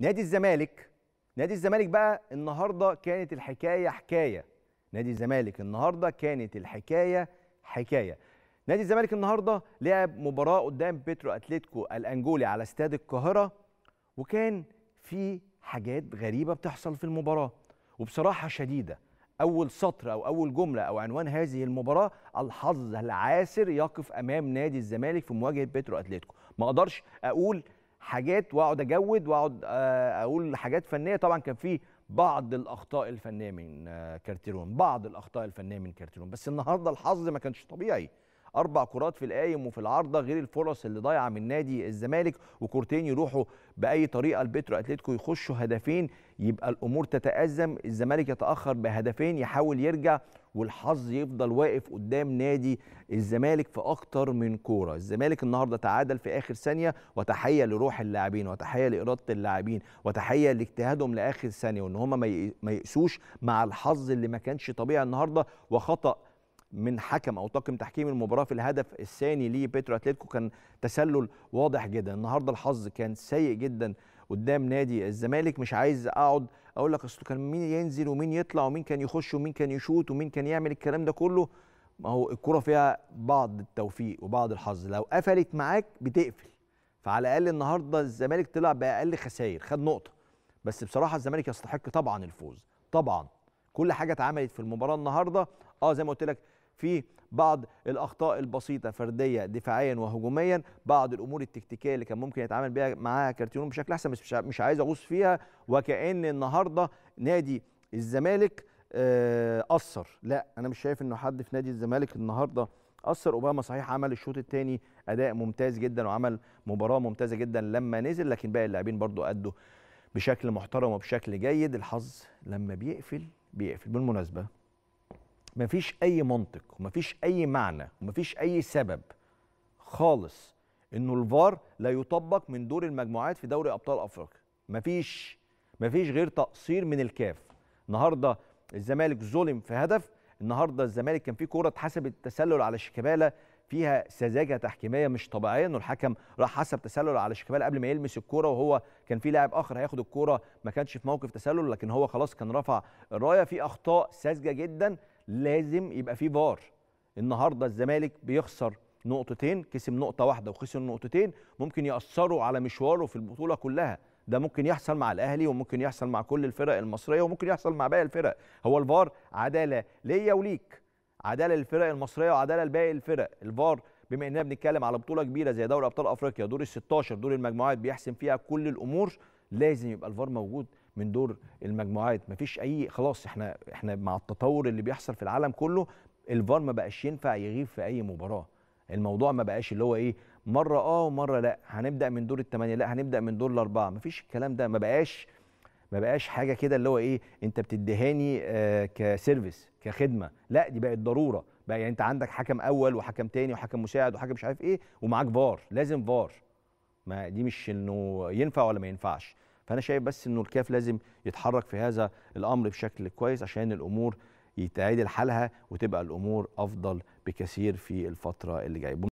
نادي الزمالك نادي الزمالك بقى النهارده كانت الحكايه حكايه نادي الزمالك النهارده كانت الحكايه حكايه نادي الزمالك النهارده لعب مباراه قدام بيترو اتلتيكو الانجولي على استاد القاهره وكان في حاجات غريبه بتحصل في المباراه وبصراحه شديده اول سطر او اول جمله او عنوان هذه المباراه الحظ العاسر يقف امام نادي الزمالك في مواجهه بيترو اتلتيكو ما اقدرش اقول حاجات واقعد اجود واقعد آه، اقول حاجات فنيه طبعا كان في بعض الاخطاء الفنيه من آه، كارتيرون بعض الاخطاء الفنيه من كارتيرون بس النهارده الحظ ما كانش طبيعي اربع كرات في القايم وفي العارضه غير الفرص اللي ضايعه من نادي الزمالك وكورتين يروحوا باي طريقه البترو اتلتيكو يخشوا هدفين يبقى الامور تتازم الزمالك يتاخر بهدفين يحاول يرجع والحظ يفضل واقف قدام نادي الزمالك في اكتر من كوره الزمالك النهارده تعادل في اخر ثانيه وتحيه لروح اللاعبين وتحيه لاراده اللاعبين وتحيه لاجتهادهم لاخر ثانيه وان هم ما يقسوش مع الحظ اللي ما كانش طبيعي النهارده وخطا من حكم او طاقم تحكيم المباراه في الهدف الثاني لبيترو اتلتيكو كان تسلل واضح جدا النهارده الحظ كان سيء جدا قدام نادي الزمالك مش عايز اقعد اقول لك اصل كان مين ينزل ومين يطلع ومين كان يخش ومين كان يشوط ومين كان يعمل الكلام ده كله ما هو الكره فيها بعض التوفيق وبعض الحظ لو قفلت معاك بتقفل فعلى الاقل النهارده الزمالك طلع باقل خسائر خد نقطه بس بصراحه الزمالك يستحق طبعا الفوز طبعا كل حاجه اتعملت في المباراه النهارده اه زي ما قلت لك في بعض الاخطاء البسيطه فرديه دفاعيا وهجوميا بعض الامور التكتيكيه اللي كان ممكن يتعامل بيها معاها كارتيرون بشكل احسن بس مش عايز اغوص فيها وكان النهارده نادي الزمالك آه، اثر لا انا مش شايف انه حد في نادي الزمالك النهارده اثر اوباما صحيح عمل الشوط الثاني اداء ممتاز جدا وعمل مباراه ممتازه جدا لما نزل لكن باقي اللاعبين برضو ادوا بشكل محترم وبشكل جيد الحظ لما بيقفل بيقفل بالمناسبه مفيش اي منطق ومفيش اي معنى ومفيش اي سبب خالص انه الفار لا يطبق من دور المجموعات في دوري ابطال افريقيا مفيش مفيش غير تقصير من الكاف النهارده الزمالك ظلم في هدف النهارده الزمالك كان في كوره اتحسبت التسلل على شيكابالا فيها سذاجه تحكيميه مش طبيعيه انه الحكم راح حسب تسلل على شيكابالا قبل ما يلمس الكوره وهو كان في لاعب اخر هياخد الكوره ما كانش في موقف تسلل لكن هو خلاص كان رفع الرايه في اخطاء ساذجه جدا لازم يبقى في فار النهارده الزمالك بيخسر نقطتين كسب نقطه واحده وخسر نقطتين ممكن ياثروا على مشواره في البطوله كلها ده ممكن يحصل مع الاهلي وممكن يحصل مع كل الفرق المصريه وممكن يحصل مع باقي الفرق هو الفار عداله ليا وليك عداله للفرق المصريه وعداله لباقي الفرق الفار بما اننا بنتكلم على بطوله كبيره زي دوري ابطال افريقيا دور ال 16 دور المجموعات بيحسم فيها كل الامور لازم يبقى الفار موجود من دور المجموعات مفيش اي خلاص احنا احنا مع التطور اللي بيحصل في العالم كله الفار ما بقاش ينفع يغيب في اي مباراه الموضوع ما بقاش اللي هو ايه مره اه ومره لا هنبدا من دور الثمانيه لا هنبدا من دور الاربعه مفيش الكلام ده ما بقاش ما بقاش حاجه كده اللي هو ايه انت بتدهاني آه كسيرفيس كخدمه لا دي بقت ضروره بقى يعني انت عندك حكم اول وحكم تاني وحكم مساعد وحكم مش عارف ايه ومعاك فار لازم فار ما دي مش انه ينفع ولا ما ينفعش فانا شايف بس انه الكاف لازم يتحرك في هذا الامر بشكل كويس عشان الامور يتعادل حالها وتبقى الامور افضل بكثير في الفتره اللي جايه